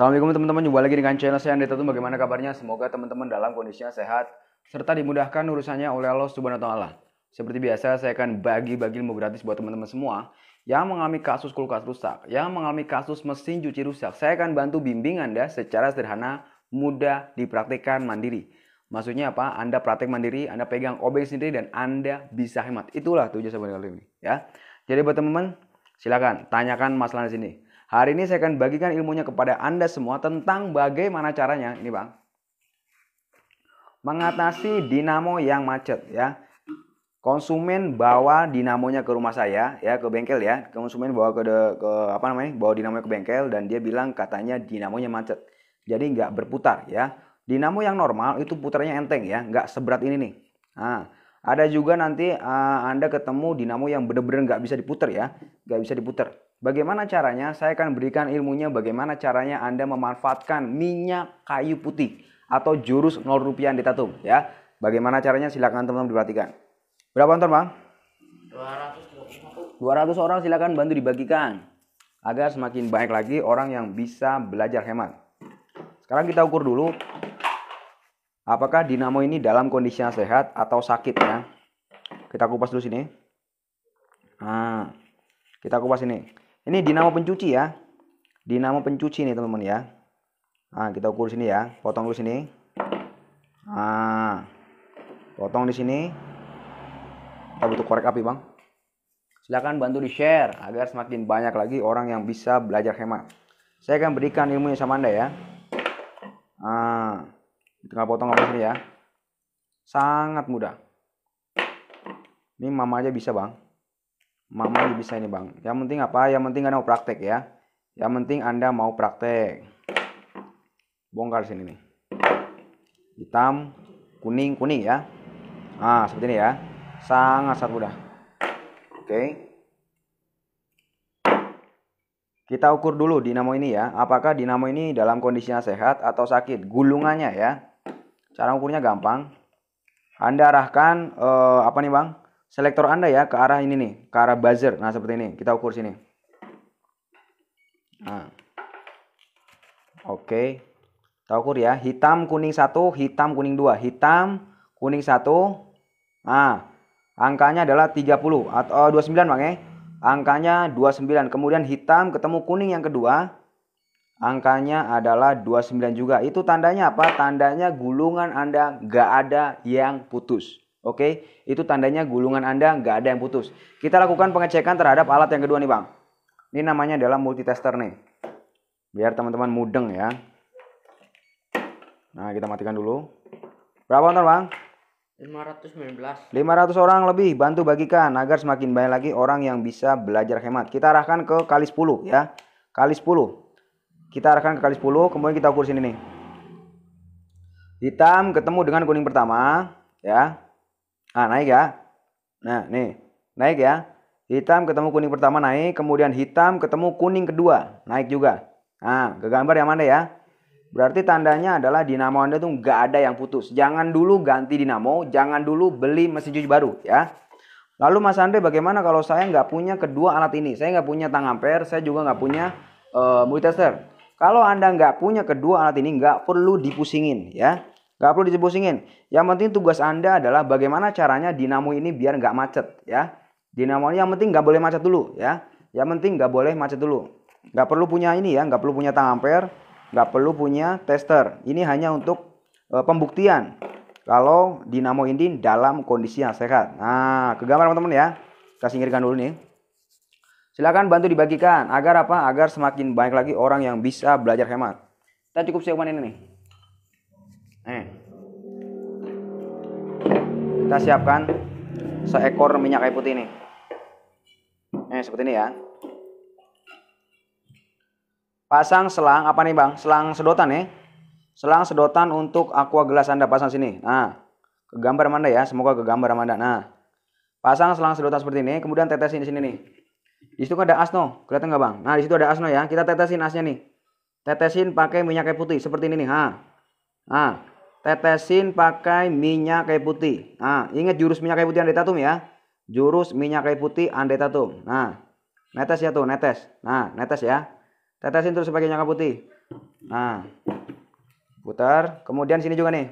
Assalamualaikum teman-teman, jumpa lagi dengan channel saya Andita Tum. Bagaimana kabarnya? Semoga teman-teman dalam kondisinya sehat serta dimudahkan urusannya oleh Allah Subhanahu wa Seperti biasa, saya akan bagi-bagi ilmu gratis buat teman-teman semua yang mengalami kasus kulkas rusak, yang mengalami kasus mesin cuci rusak. Saya akan bantu bimbing Anda secara sederhana, mudah dipraktikkan mandiri. Maksudnya apa? Anda praktek mandiri, Anda pegang obeng sendiri dan Anda bisa hemat. Itulah tujuan saya kali ini, ya. Jadi buat teman-teman, silakan tanyakan masalah di sini. Hari ini saya akan bagikan ilmunya kepada Anda semua tentang bagaimana caranya ini Bang. Mengatasi dinamo yang macet ya. Konsumen bawa dinamonya ke rumah saya ya ke bengkel ya. Konsumen bawa ke, de, ke apa namanya? bawa dinamonya ke bengkel dan dia bilang katanya dinamonya macet. Jadi nggak berputar ya. Dinamo yang normal itu putarnya enteng ya, nggak seberat ini nih. Nah, ada juga nanti uh, Anda ketemu dinamo yang benar-benar nggak bisa diputer ya, nggak bisa diputer. Bagaimana caranya? Saya akan berikan ilmunya bagaimana caranya Anda memanfaatkan minyak kayu putih atau jurus 0 rupiah yang tatung ya. Bagaimana caranya silakan teman-teman diperhatikan. Berapa nonton Bang? 200. 200 orang silakan bantu dibagikan agar semakin banyak lagi orang yang bisa belajar hemat. Sekarang kita ukur dulu apakah dinamo ini dalam kondisinya sehat atau sakit ya. Kita kupas dulu sini. Nah, kita kupas ini. Ini dinamo pencuci ya. Dinamo pencuci nih teman-teman ya. Nah, kita ukur sini ya. Potong dulu sini. Nah, potong di sini. Kita butuh korek api, Bang. Silahkan bantu di-share agar semakin banyak lagi orang yang bisa belajar hemat. Saya akan berikan ilmunya sama Anda ya. Nah, tinggal potong apa sini ya sangat mudah ini mama aja bisa bang mama aja bisa ini bang yang penting apa yang penting anda mau praktek ya yang penting anda mau praktek bongkar sini nih hitam kuning kuning ya ah seperti ini ya sangat sangat mudah oke Kita ukur dulu dinamo ini ya, apakah dinamo ini dalam kondisinya sehat atau sakit, gulungannya ya. Cara ukurnya gampang. Anda arahkan eh, apa nih Bang? Selektor Anda ya ke arah ini nih, ke arah buzzer. Nah, seperti ini. Kita ukur sini. Nah. Oke. Kita ukur ya. Hitam kuning satu, hitam kuning dua, Hitam kuning satu. Nah, angkanya adalah 30 atau 29 eh, Bang ya. Angkanya 29. Kemudian hitam ketemu kuning yang kedua angkanya adalah 29 juga. Itu tandanya apa? Tandanya gulungan Anda nggak ada yang putus. Oke, itu tandanya gulungan Anda nggak ada yang putus. Kita lakukan pengecekan terhadap alat yang kedua nih Bang. Ini namanya adalah multitester nih. Biar teman-teman mudeng ya. Nah, kita matikan dulu. Berapa nonton Bang? 519. 500 orang lebih bantu bagikan agar semakin banyak lagi orang yang bisa belajar hemat. Kita arahkan ke kali 10 ya. Kali 10. Kita arahkan ke kali 10, kemudian kita ukur sini nih. Hitam ketemu dengan kuning pertama, ya. Ah, naik ya. Nah, nih. Naik ya. Hitam ketemu kuning pertama naik, kemudian hitam ketemu kuning kedua, naik juga. Nah, ke gambar yang mana ya? Berarti tandanya adalah dinamo Anda tuh nggak ada yang putus. Jangan dulu ganti dinamo, jangan dulu beli mesin cuci baru ya. Lalu Mas Andre bagaimana kalau saya nggak punya kedua alat ini? Saya nggak punya tang ampere, saya juga nggak punya uh, multitester. Kalau Anda nggak punya kedua alat ini, nggak perlu dipusingin ya. Nggak perlu dipusingin. Yang penting tugas Anda adalah bagaimana caranya dinamo ini biar nggak macet ya. Dinamo yang penting nggak boleh macet dulu ya. Yang penting nggak boleh macet dulu. Nggak perlu punya ini ya, nggak perlu punya tang ampere, nggak perlu punya tester. Ini hanya untuk e, pembuktian kalau dinamo ini dalam kondisi yang sehat. Nah, ke gambar teman-teman ya. Kita singkirkan dulu nih. Silakan bantu dibagikan agar apa? Agar semakin banyak lagi orang yang bisa belajar hemat. Kita cukup siapkan ini nih. Eh. Kita siapkan seekor minyak kayu putih ini. Eh, seperti ini ya. Pasang selang apa nih, Bang? Selang sedotan ya. Selang sedotan untuk aqua gelas Anda pasang sini. Nah, ke gambar Anda ya. Semoga ke gambar Anda. Nah, pasang selang sedotan seperti ini, kemudian tetesin di sini nih di situ kan ada asno, kelihatan nggak bang? Nah di situ ada asno ya, kita tetesin asnya nih. Tetesin pakai minyak kayu putih seperti ini nih. Ha. Nah, tetesin pakai minyak kayu putih. Ah, ingat jurus minyak kayu putih andetatum ya. Jurus minyak kayu putih andetatum. Nah, netes ya tuh, netes. Nah, netes ya. Tetesin terus pakai minyak kayu putih. Nah, putar. Kemudian sini juga nih.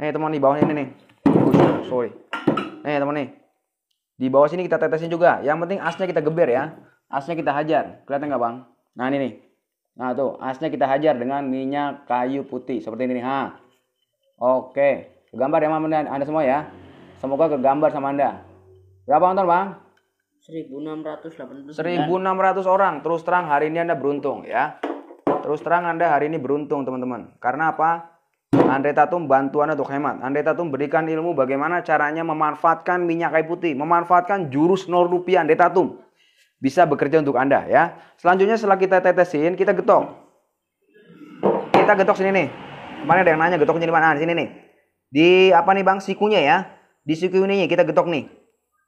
Nih eh, teman di bawah ini nih. Oh, sorry. Nih eh, teman nih. Di bawah sini kita tetesin juga. Yang penting asnya kita geber ya. Asnya kita hajar. Kelihatan nggak bang? Nah ini nih. Nah tuh asnya kita hajar dengan minyak kayu putih seperti ini nih. Ha. Oke. Gambar ya mamanda anda semua ya. Semoga kegambar sama anda. Berapa nonton bang? 1689. 1600 orang. Terus terang hari ini anda beruntung ya. Terus terang anda hari ini beruntung teman-teman. Karena apa? Andai Tatum bantuan untuk hemat. Andai Tatum berikan ilmu bagaimana caranya memanfaatkan minyak kayu putih, memanfaatkan jurus nol rupiah Andai Tatum. Bisa bekerja untuk Anda ya. Selanjutnya setelah kita tetesin, kita getok. Kita getok sini nih. Kemarin ada yang nanya getoknya di mana? Nah, sini nih. Di apa nih Bang? Sikunya ya. Di siku ini kita getok nih.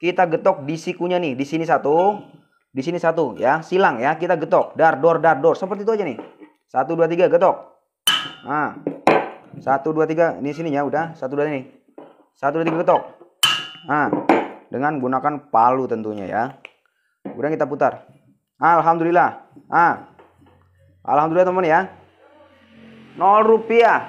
Kita getok di sikunya nih. Di sini satu, di sini satu ya. Silang ya, kita getok. Dar dor dar dor. Seperti itu aja nih. Satu dua tiga getok. Nah, satu, dua, tiga. Ini sininya udah. Satu, dua, ini. Satu, dua, tiga ketok. Nah, dengan gunakan palu tentunya ya. Kemudian kita putar. Alhamdulillah. Ah. Alhamdulillah teman ya. nol rupiah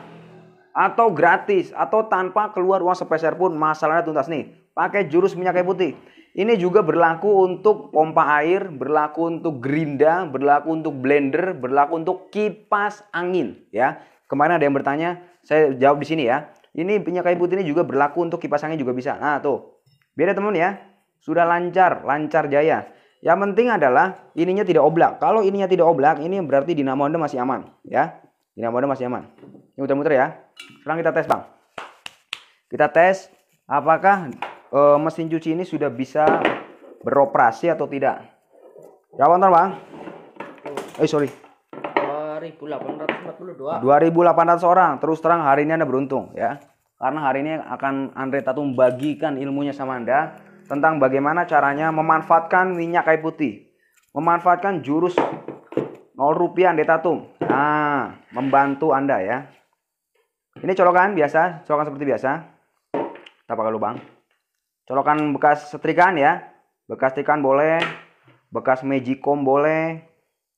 atau gratis atau tanpa keluar uang sepeser pun masalahnya tuntas nih. Pakai jurus minyak kayu putih. Ini juga berlaku untuk pompa air, berlaku untuk gerinda, berlaku untuk blender, berlaku untuk kipas angin ya. Kemarin ada yang bertanya, saya jawab di sini ya. Ini minyak kayu putih ini juga berlaku untuk kipas angin juga bisa. Nah, tuh. Biar ya teman ya. Sudah lancar, lancar jaya. Yang penting adalah ininya tidak oblak. Kalau ininya tidak oblak, ini berarti dinamo Anda masih aman, ya. Dinamo Anda masih aman. Ini muter-muter ya. Sekarang kita tes, Bang. Kita tes apakah e, mesin cuci ini sudah bisa beroperasi atau tidak. Jawaban, Bang. Eh, sorry. 2842. 2800 orang. Terus terang hari ini Anda beruntung ya. Karena hari ini akan Andre Tatum bagikan ilmunya sama Anda tentang bagaimana caranya memanfaatkan minyak kayu putih. Memanfaatkan jurus 0 rupiah Andre Tatum. Nah, membantu Anda ya. Ini colokan biasa, colokan seperti biasa. Kita pakai lubang. Colokan bekas setrikaan ya. Bekas setrikaan boleh, bekas magicom boleh,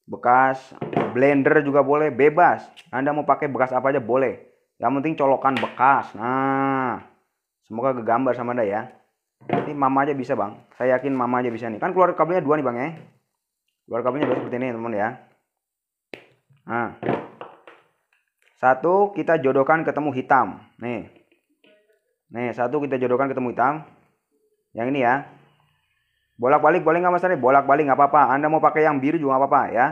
bekas blender juga boleh, bebas. Anda mau pakai bekas apa aja boleh. Yang penting colokan bekas. Nah, semoga kegambar sama Anda ya. Ini mama aja bisa bang. Saya yakin mama aja bisa nih. Kan keluar kabelnya dua nih bang ya. Keluar kabelnya dua seperti ini teman ya. Nah. Satu kita jodohkan ketemu hitam. Nih. Nih satu kita jodohkan ketemu hitam. Yang ini ya. Bolak-balik boleh nggak mas nih Bolak-balik nggak apa-apa. Anda mau pakai yang biru juga nggak apa-apa ya.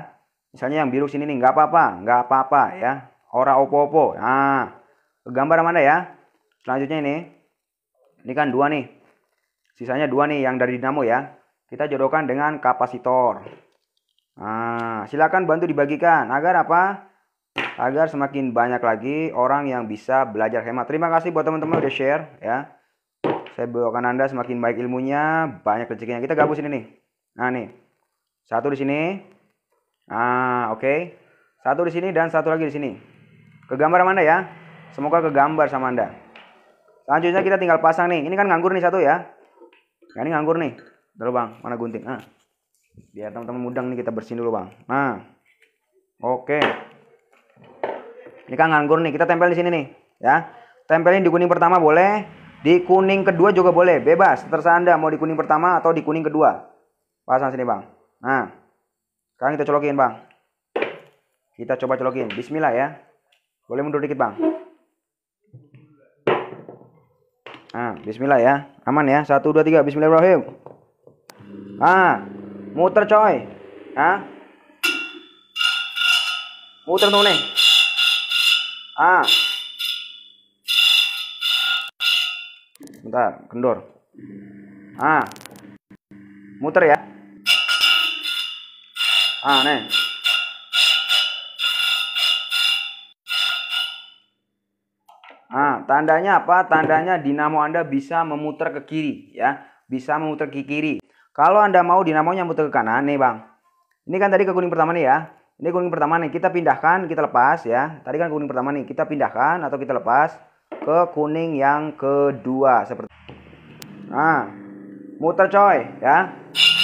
Misalnya yang biru sini nih, nggak apa-apa, nggak apa-apa ya. Ora opo-opo. Nah, gambar mana ya? Selanjutnya ini. Ini kan dua nih. Sisanya dua nih yang dari dinamo ya. Kita jodohkan dengan kapasitor. Nah, silakan bantu dibagikan agar apa? Agar semakin banyak lagi orang yang bisa belajar hemat. Terima kasih buat teman-teman udah share ya. Saya bawakan Anda semakin baik ilmunya, banyak rezekinya. Kita gabusin ini nih. Nah, nih. Satu di sini, Ah, oke. Okay. Satu di sini dan satu lagi di sini. Ke gambar Anda ya. Semoga ke gambar sama Anda. Selanjutnya kita tinggal pasang nih. Ini kan nganggur nih satu ya. Nah, ini nganggur nih. Dulu Bang, mana gunting? Nah. Biar teman-teman mudang nih kita bersihin dulu, Bang. Nah. Oke. Okay. Ini kan nganggur nih. Kita tempel di sini nih, ya. Tempelin di kuning pertama boleh, di kuning kedua juga boleh, bebas. Terserah Anda mau di kuning pertama atau di kuning kedua. Pasang sini, Bang. Nah. Sekarang kita colokin, Bang. Kita coba colokin. Bismillah ya. Boleh mundur dikit, Bang. Nah, bismillah ya. Aman ya. Satu dua tiga Bismillahirrahmanirrahim. Ah, muter coy. Ah. Muter tuh nih. Ah. Bentar, kendor. Ah. Muter ya. ആണ് Nah, tandanya apa? Tandanya dinamo Anda bisa memutar ke kiri ya. Bisa memutar ke kiri. Kalau Anda mau dinamonya muter ke kanan nih, Bang. Ini kan tadi ke kuning pertama nih ya. Ini kuning pertama nih, kita pindahkan, kita lepas ya. Tadi kan kuning pertama nih, kita pindahkan atau kita lepas ke kuning yang kedua seperti. Nah, muter coy ya.